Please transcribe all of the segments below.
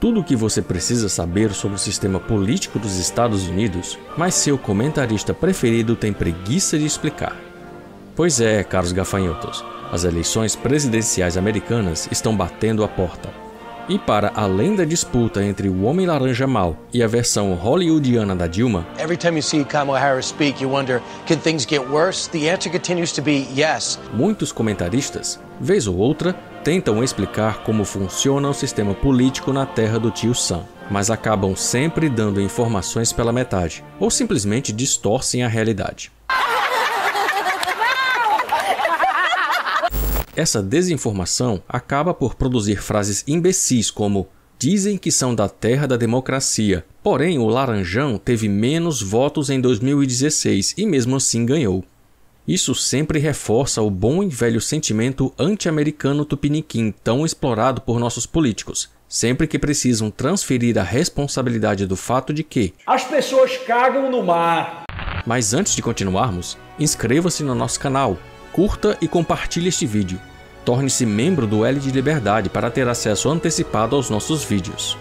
tudo o que você precisa saber sobre o sistema político dos Estados Unidos, mas seu comentarista preferido tem preguiça de explicar. Pois é, caros gafanhotos, as eleições presidenciais americanas estão batendo a porta. E para além da disputa entre o Homem Laranja Mal e a versão hollywoodiana da Dilma, speak, wonder, yes. Muitos comentaristas, vez ou outra, tentam explicar como funciona o sistema político na terra do tio Sam, mas acabam sempre dando informações pela metade ou simplesmente distorcem a realidade. Essa desinformação acaba por produzir frases imbecis como dizem que são da terra da democracia. Porém, o Laranjão teve menos votos em 2016 e mesmo assim ganhou. Isso sempre reforça o bom e velho sentimento anti-americano tupiniquim tão explorado por nossos políticos, sempre que precisam transferir a responsabilidade do fato de que as pessoas cagam no mar. Mas antes de continuarmos, inscreva-se no nosso canal curta e compartilhe este vídeo. Torne-se membro do L de Liberdade para ter acesso antecipado aos nossos vídeos.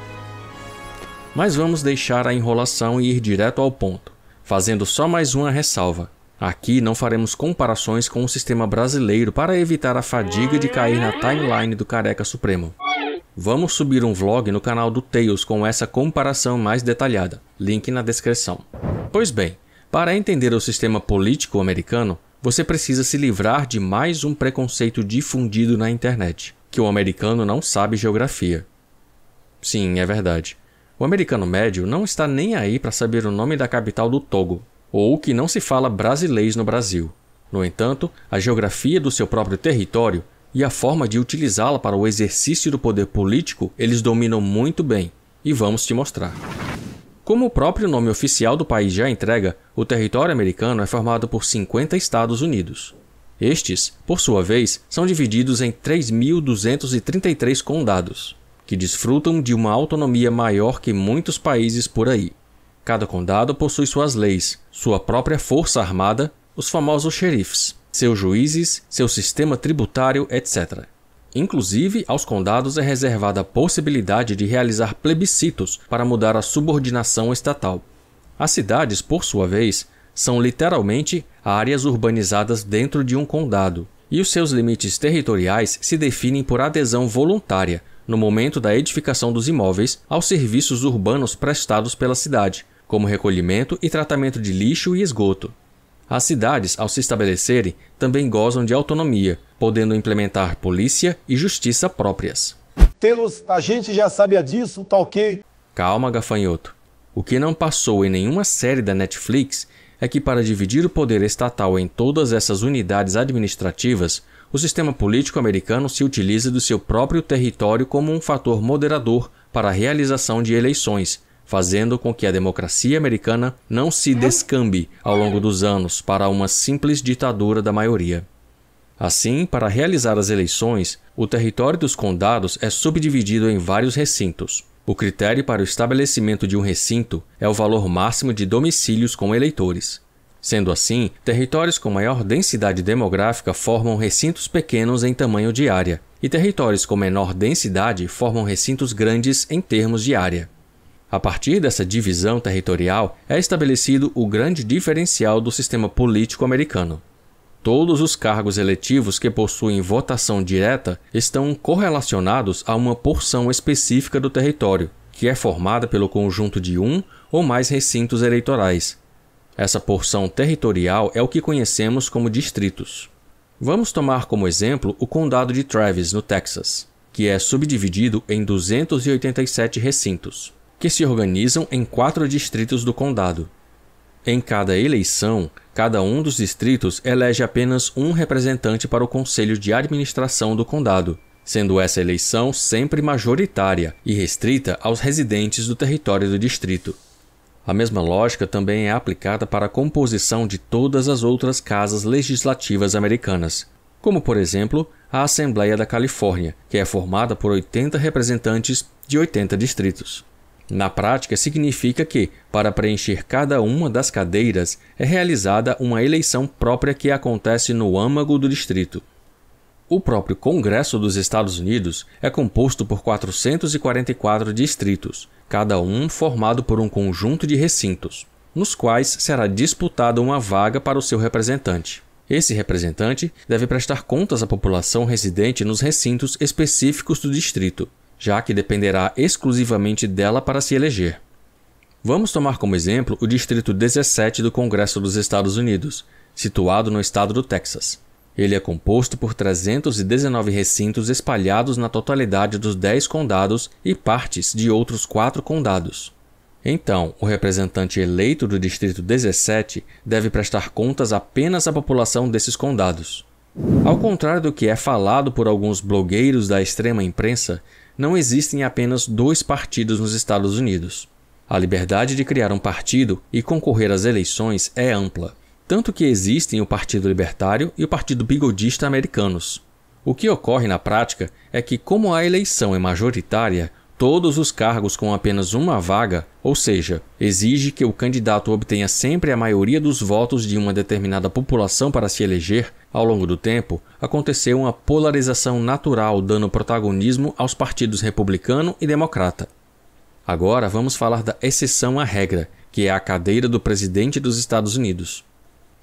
Mas vamos deixar a enrolação e ir direto ao ponto, fazendo só mais uma ressalva. Aqui não faremos comparações com o sistema brasileiro para evitar a fadiga de cair na timeline do Careca Supremo. Vamos subir um vlog no canal do Tails com essa comparação mais detalhada, link na descrição. Pois bem, para entender o sistema político americano, você precisa se livrar de mais um preconceito difundido na internet: que o americano não sabe geografia. Sim, é verdade. O americano médio não está nem aí para saber o nome da capital do Togo, ou que não se fala brasileiro no Brasil. No entanto, a geografia do seu próprio território e a forma de utilizá-la para o exercício do poder político eles dominam muito bem, e vamos te mostrar. Como o próprio nome oficial do país já entrega, o território americano é formado por 50 Estados Unidos. Estes, por sua vez, são divididos em 3.233 condados, que desfrutam de uma autonomia maior que muitos países por aí. Cada condado possui suas leis, sua própria força armada, os famosos xerifes, seus juízes, seu sistema tributário, etc. Inclusive, aos condados é reservada a possibilidade de realizar plebiscitos para mudar a subordinação estatal. As cidades, por sua vez, são literalmente áreas urbanizadas dentro de um condado, e os seus limites territoriais se definem por adesão voluntária, no momento da edificação dos imóveis, aos serviços urbanos prestados pela cidade, como recolhimento e tratamento de lixo e esgoto. As cidades, ao se estabelecerem, também gozam de autonomia, podendo implementar polícia e justiça próprias. Telos, a gente já sabia disso, tal tá que. Calma, gafanhoto. O que não passou em nenhuma série da Netflix é que, para dividir o poder estatal em todas essas unidades administrativas, o sistema político americano se utiliza do seu próprio território como um fator moderador para a realização de eleições, fazendo com que a democracia americana não se descambe ao longo dos anos para uma simples ditadura da maioria. Assim, para realizar as eleições, o território dos condados é subdividido em vários recintos. O critério para o estabelecimento de um recinto é o valor máximo de domicílios com eleitores. Sendo assim, territórios com maior densidade demográfica formam recintos pequenos em tamanho de área, e territórios com menor densidade formam recintos grandes em termos de área. A partir dessa divisão territorial é estabelecido o grande diferencial do sistema político americano. Todos os cargos eletivos que possuem votação direta estão correlacionados a uma porção específica do território, que é formada pelo conjunto de um ou mais recintos eleitorais. Essa porção territorial é o que conhecemos como distritos. Vamos tomar como exemplo o condado de Travis, no Texas, que é subdividido em 287 recintos que se organizam em quatro distritos do condado. Em cada eleição, cada um dos distritos elege apenas um representante para o Conselho de Administração do condado, sendo essa eleição sempre majoritária e restrita aos residentes do território do distrito. A mesma lógica também é aplicada para a composição de todas as outras casas legislativas americanas, como, por exemplo, a Assembleia da Califórnia, que é formada por 80 representantes de 80 distritos. Na prática, significa que, para preencher cada uma das cadeiras, é realizada uma eleição própria que acontece no âmago do distrito. O próprio Congresso dos Estados Unidos é composto por 444 distritos, cada um formado por um conjunto de recintos, nos quais será disputada uma vaga para o seu representante. Esse representante deve prestar contas à população residente nos recintos específicos do distrito, já que dependerá exclusivamente dela para se eleger. Vamos tomar como exemplo o Distrito 17 do Congresso dos Estados Unidos, situado no estado do Texas. Ele é composto por 319 recintos espalhados na totalidade dos 10 condados e partes de outros 4 condados. Então, o representante eleito do Distrito 17 deve prestar contas apenas à população desses condados. Ao contrário do que é falado por alguns blogueiros da extrema imprensa, não existem apenas dois partidos nos Estados Unidos. A liberdade de criar um partido e concorrer às eleições é ampla, tanto que existem o Partido Libertário e o Partido Bigodista americanos. O que ocorre na prática é que, como a eleição é majoritária, todos os cargos com apenas uma vaga, ou seja, exige que o candidato obtenha sempre a maioria dos votos de uma determinada população para se eleger, ao longo do tempo, aconteceu uma polarização natural dando protagonismo aos partidos republicano e democrata. Agora vamos falar da exceção à regra, que é a cadeira do presidente dos Estados Unidos.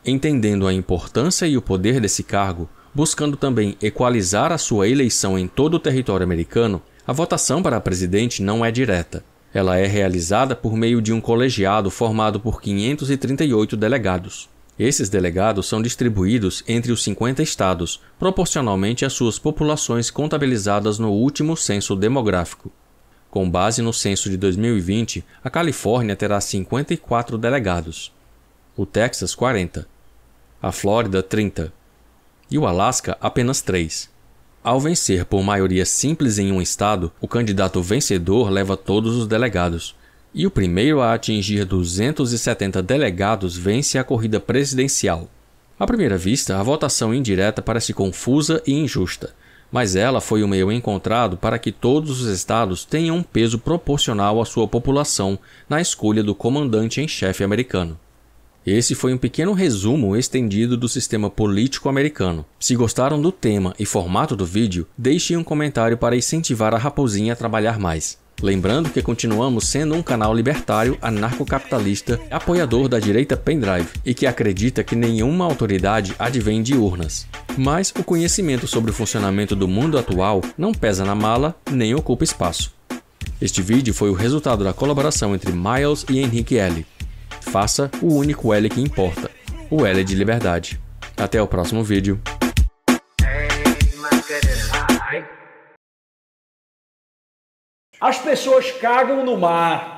Entendendo a importância e o poder desse cargo, buscando também equalizar a sua eleição em todo o território americano, a votação para presidente não é direta. Ela é realizada por meio de um colegiado formado por 538 delegados. Esses delegados são distribuídos entre os 50 estados, proporcionalmente às suas populações contabilizadas no último censo demográfico. Com base no censo de 2020, a Califórnia terá 54 delegados, o Texas, 40, a Flórida, 30 e o Alasca, apenas 3. Ao vencer por maioria simples em um estado, o candidato vencedor leva todos os delegados. E o primeiro a atingir 270 delegados vence a corrida presidencial. À primeira vista, a votação indireta parece confusa e injusta, mas ela foi o meio encontrado para que todos os estados tenham um peso proporcional à sua população na escolha do comandante em chefe americano. Esse foi um pequeno resumo estendido do sistema político americano. Se gostaram do tema e formato do vídeo, deixem um comentário para incentivar a Raposinha a trabalhar mais. Lembrando que continuamos sendo um canal libertário, anarcocapitalista, apoiador da direita pendrive e que acredita que nenhuma autoridade advém de urnas. Mas o conhecimento sobre o funcionamento do mundo atual não pesa na mala nem ocupa espaço. Este vídeo foi o resultado da colaboração entre Miles e Henrique L. Faça o único L que importa, o L de liberdade. Até o próximo vídeo. As pessoas cagam no mar.